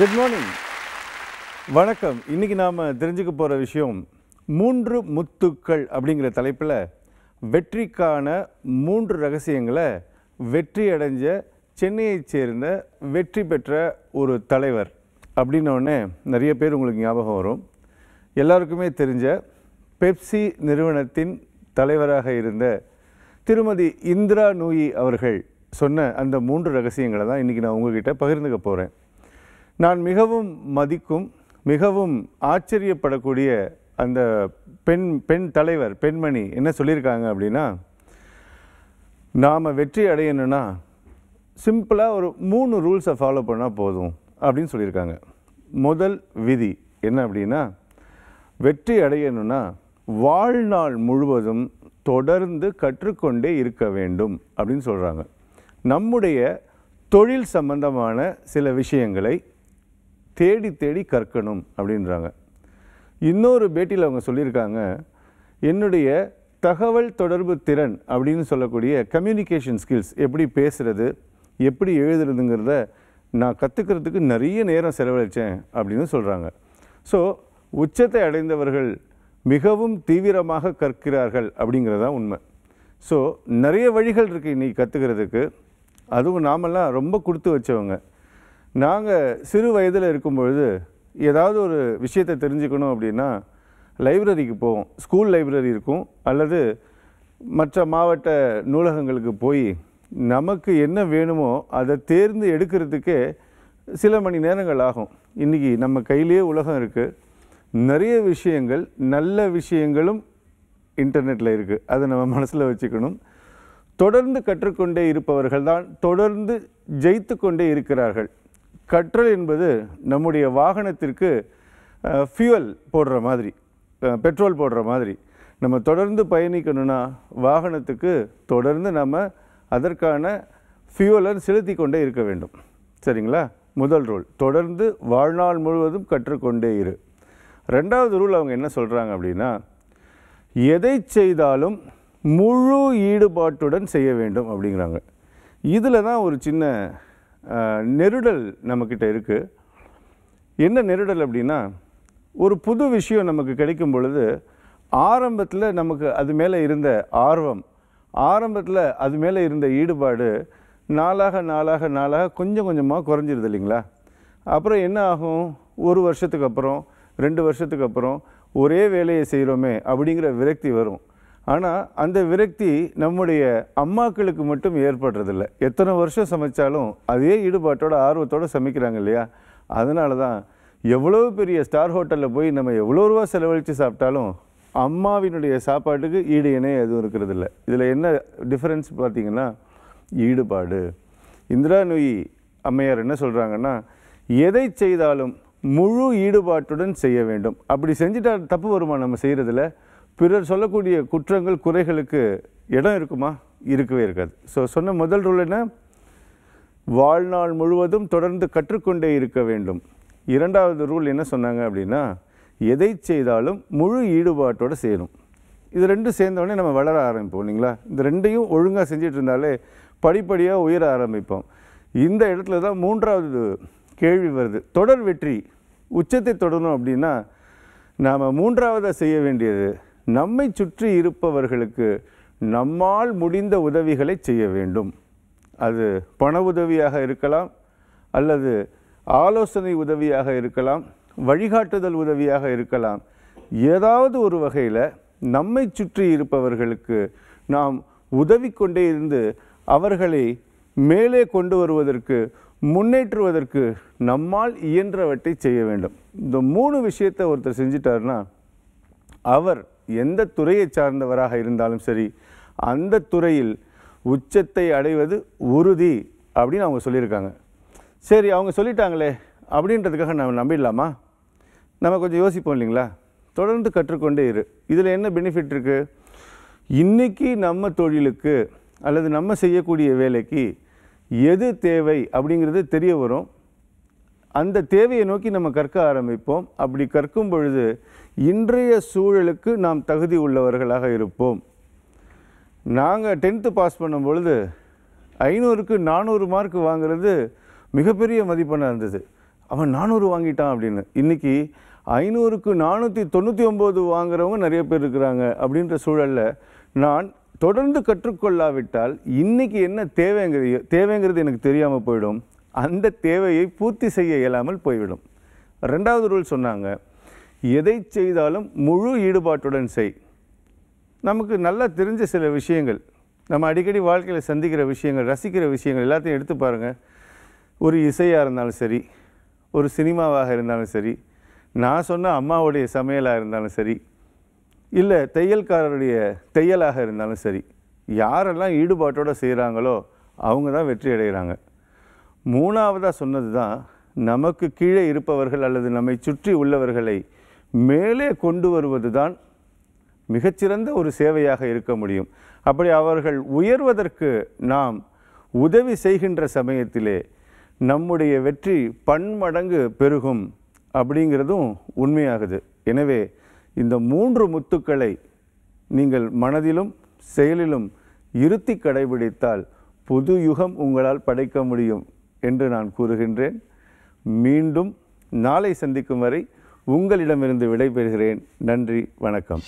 good morning வணக்கம் இன்றைக்கி நாம் தெரிஞ்சுக்க போகிற விஷயம் மூன்று முத்துக்கள் அப்படிங்கிற தலைப்பில் வெற்றிக்கான மூன்று ரகசியங்களை வெற்றி அடைஞ்ச சென்னையைச் சேர்ந்த வெற்றி பெற்ற ஒரு தலைவர் அப்படின்னோடனே நிறைய பேர் உங்களுக்கு ஞாபகம் வரும் எல்லாருக்குமே தெரிஞ்ச பெப்சி நிறுவனத்தின் தலைவராக இருந்த திருமதி இந்திரா நூயி அவர்கள் சொன்ன அந்த மூன்று ரகசியங்களை தான் இன்றைக்கி நான் உங்ககிட்ட பகிர்ந்துக்க போகிறேன் நான் மிகவும் மதிக்கும் மிகவும் ஆச்சரியப்படக்கூடிய அந்த பெண் பெண் தலைவர் பெண்மணி என்ன சொல்லியிருக்காங்க அப்படின்னா நாம் வெற்றி அடையணும்னா சிம்பிளாக ஒரு மூணு ரூல்ஸை ஃபாலோ பண்ணால் போதும் அப்படின்னு சொல்லியிருக்காங்க முதல் விதி என்ன அப்படின்னா வெற்றி அடையணும்னா வாழ்நாள் முழுவதும் தொடர்ந்து கற்றுக்கொண்டே இருக்க வேண்டும் அப்படின்னு சொல்கிறாங்க நம்முடைய தொழில் சம்பந்தமான சில விஷயங்களை தேடி தேடி கற்கணும் அப்படின்றாங்க இன்னொரு பேட்டியில் அவங்க சொல்லியிருக்காங்க என்னுடைய தகவல் தொடர்பு திறன் அப்படின்னு சொல்லக்கூடிய கம்யூனிகேஷன் ஸ்கில்ஸ் எப்படி பேசுகிறது எப்படி எழுதுறதுங்கிறத நான் கற்றுக்கிறதுக்கு நிறைய நேரம் செலவழித்தேன் அப்படின்னு சொல்கிறாங்க ஸோ உச்சத்தை அடைந்தவர்கள் மிகவும் தீவிரமாக கற்கிறார்கள் அப்படிங்கிறது தான் உண்மை ஸோ நிறைய வழிகள் இருக்குது இன்றைக்கி கற்றுக்கிறதுக்கு அதுவும் நாமெல்லாம் ரொம்ப கொடுத்து வச்சவங்க நாங்கள் சிறு வயதில் இருக்கும் பொழுது ஏதாவது ஒரு விஷயத்தை தெரிஞ்சுக்கணும் அப்படின்னா லைப்ரரிக்கு போவோம் ஸ்கூல் லைப்ரரி இருக்கும் அல்லது மற்ற மாவட்ட நூலகங்களுக்கு போய் நமக்கு என்ன வேணுமோ அதை தேர்ந்து எடுக்கிறதுக்கே சில மணி நேரங்கள் ஆகும் இன்றைக்கி நம்ம கையிலேயே உலகம் இருக்குது நிறைய விஷயங்கள் நல்ல விஷயங்களும் இன்டர்நெட்டில் இருக்குது அதை நம்ம மனசில் வச்சுக்கணும் தொடர்ந்து கற்றுக்கொண்டே இருப்பவர்கள் தான் தொடர்ந்து ஜெயித்து கொண்டே இருக்கிறார்கள் கற்றல் என்பது நம்முடைய வாகனத்திற்கு ஃபியூவல் போடுற மாதிரி பெட்ரோல் போடுற மாதிரி நம்ம தொடர்ந்து பயணிக்கணும்னா வாகனத்துக்கு தொடர்ந்து நம்ம அதற்கான ஃபியூவலை செலுத்தி கொண்டே இருக்க வேண்டும் சரிங்களா முதல் ரூல் தொடர்ந்து வாழ்நாள் முழுவதும் கற்றுக்கொண்டே இரு ரெண்டாவது ரூல் அவங்க என்ன சொல்கிறாங்க அப்படின்னா எதை செய்தாலும் முழு ஈடுபாட்டுடன் செய்ய வேண்டும் அப்படிங்கிறாங்க இதில் தான் ஒரு சின்ன நெருடல் நம்மக்கிட்ட இருக்குது என்ன நெருடல் அப்படின்னா ஒரு புது விஷயம் நமக்கு கிடைக்கும் பொழுது ஆரம்பத்தில் நமக்கு அது மேலே இருந்த ஆர்வம் ஆரம்பத்தில் அது மேலே இருந்த ஈடுபாடு நாளாக நாளாக நாளாக கொஞ்சம் கொஞ்சமாக குறைஞ்சிருது இல்லைங்களா அப்புறம் என்ன ஆகும் ஒரு வருஷத்துக்கு அப்புறம் ரெண்டு வருஷத்துக்கு அப்புறம் ஒரே வேலையை செய்கிறோமே அப்படிங்கிற விரக்தி வரும் ஆனால் அந்த விரக்தி நம்முடைய அம்மாக்களுக்கு மட்டும் ஏற்படுறதில்ல எத்தனை வருஷம் சமைச்சாலும் அதே ஈடுபாட்டோட ஆர்வத்தோடு சமைக்கிறாங்க இல்லையா அதனால தான் எவ்வளோ பெரிய ஸ்டார் ஹோட்டலில் போய் நம்ம எவ்வளோ ரூபா செலவழித்து சாப்பிட்டாலும் அம்மாவினுடைய சாப்பாட்டுக்கு ஈடு இணை எதுவும் இருக்கிறது இல்லை இதில் என்ன டிஃப்ரென்ஸ் பார்த்திங்கன்னா ஈடுபாடு இந்திரா நுயி அம்மையார் என்ன சொல்கிறாங்கன்னா எதை செய்தாலும் முழு ஈடுபாட்டுடன் செய்ய வேண்டும் அப்படி செஞ்சுட்டா தப்பு வருமா நம்ம செய்கிறதுல பிறர் சொல்லக்கூடிய குற்றங்கள் குறைகளுக்கு இடம் இருக்குமா இருக்கவே இருக்காது ஸோ சொன்ன முதல் ரூல் என்ன வாழ்நாள் முழுவதும் தொடர்ந்து கற்றுக்கொண்டே இருக்க வேண்டும் இரண்டாவது ரூல் என்ன சொன்னாங்க அப்படின்னா எதை செய்தாலும் முழு ஈடுபாட்டோடு செய்யணும் இது ரெண்டும் சேர்ந்தோடனே நம்ம வளர ஆரம்பிப்போம் இல்லைங்களா இந்த ரெண்டையும் ஒழுங்காக செஞ்சிட்டு இருந்தாலே படிப்படியாக உயர ஆரம்பிப்போம் இந்த இடத்துல தான் மூன்றாவது கேள்வி வருது தொடர் வெற்றி உச்சத்தை தொடரணும் அப்படின்னா நாம் மூன்றாவதாக செய்ய வேண்டியது நம்மை சுற்றி இருப்பவர்களுக்கு நம்மால் முடிந்த உதவிகளை செய்ய வேண்டும் அது பண உதவியாக இருக்கலாம் அல்லது ஆலோசனை உதவியாக இருக்கலாம் வழிகாட்டுதல் உதவியாக இருக்கலாம் ஏதாவது ஒரு வகையில் நம்மை சுற்றி இருப்பவர்களுக்கு நாம் உதவி கொண்டே இருந்து அவர்களை மேலே கொண்டு வருவதற்கு முன்னேற்றுவதற்கு நம்மால் இயன்றவற்றை செய்ய வேண்டும் இந்த மூணு விஷயத்தை ஒருத்தர் செஞ்சிட்டாருன்னா அவர் எந்த துறையை சார்ந்தவராக இருந்தாலும் சரி அந்த துறையில் உச்சத்தை அடைவது உறுதி அப்படின்னு அவங்க சொல்லியிருக்காங்க சரி அவங்க சொல்லிட்டாங்களே அப்படின்றதுக்காக நம்ம நம்பிடலாமா நம்ம கொஞ்சம் யோசிப்போம் இல்லைங்களா தொடர்ந்து கற்றுக்கொண்டே இரு இதில் என்ன பெனிஃபிட் இருக்குது இன்றைக்கி நம்ம தொழிலுக்கு அல்லது நம்ம செய்யக்கூடிய வேலைக்கு எது தேவை அப்படிங்கிறது தெரிய வரும் அந்த தேவையை நோக்கி நம்ம கற்க ஆரம்பிப்போம் அப்படி கற்கும் பொழுது இன்றைய சூழலுக்கு நாம் தகுதி உள்ளவர்களாக இருப்போம் நாங்கள் டென்த்து பாஸ் பண்ணும் பொழுது ஐநூறுக்கு நானூறு மார்க் வாங்கிறது மிகப்பெரிய மதிப்பெண்ணாக இருந்தது அவன் நானூறு வாங்கிட்டான் அப்படின்னு இன்றைக்கி ஐநூறுக்கு நானூற்றி தொண்ணூற்றி ஒம்பது வாங்குறவங்க நிறைய பேர் இருக்கிறாங்க அப்படின்ற சூழலில் நான் தொடர்ந்து கற்றுக்கொள்ளாவிட்டால் இன்றைக்கி என்ன தேவைங்கிறது தேவைங்கிறது எனக்கு தெரியாமல் போயிடும் அந்த தேவையை பூர்த்தி செய்ய இயலாமல் போய்விடும் ரெண்டாவது ரூல் சொன்னாங்க எதை செய்தாலும் முழு ஈடுபாட்டுடன் செய் நமக்கு நல்லா தெரிஞ்ச சில விஷயங்கள் நம்ம அடிக்கடி வாழ்க்கையில் சந்திக்கிற விஷயங்கள் ரசிக்கிற விஷயங்கள் எல்லாத்தையும் எடுத்து பாருங்கள் ஒரு இசையாக இருந்தாலும் சரி ஒரு சினிமாவாக இருந்தாலும் சரி நான் சொன்ன அம்மாவுடைய சமையலாக இருந்தாலும் சரி இல்லை தையல்காரருடைய தையலாக இருந்தாலும் சரி யாரெல்லாம் ஈடுபாட்டோடு செய்கிறாங்களோ அவங்க தான் வெற்றி அடைகிறாங்க மூணாவதாக சொன்னது தான் நமக்கு கீழே இருப்பவர்கள் அல்லது நம்மை சுற்றி உள்ளவர்களை மேலே கொண்டு வருவது தான் மிகச்சிறந்த ஒரு சேவையாக இருக்க முடியும் அப்படி அவர்கள் உயர்வதற்கு நாம் உதவி செய்கின்ற சமயத்திலே நம்முடைய வெற்றி பன்மடங்கு பெருகும் அப்படிங்கிறதும் உண்மையாகுது எனவே இந்த மூன்று முத்துக்களை நீங்கள் மனதிலும் செயலிலும் இருத்தி கடைபிடித்தால் புது யுகம் உங்களால் படைக்க முடியும் என்று நான் கூறுகின்றேன் மீண்டும் நாளை சந்திக்கும் வரை உங்களிடமிருந்து விடைபெறுகிறேன் நன்றி வணக்கம்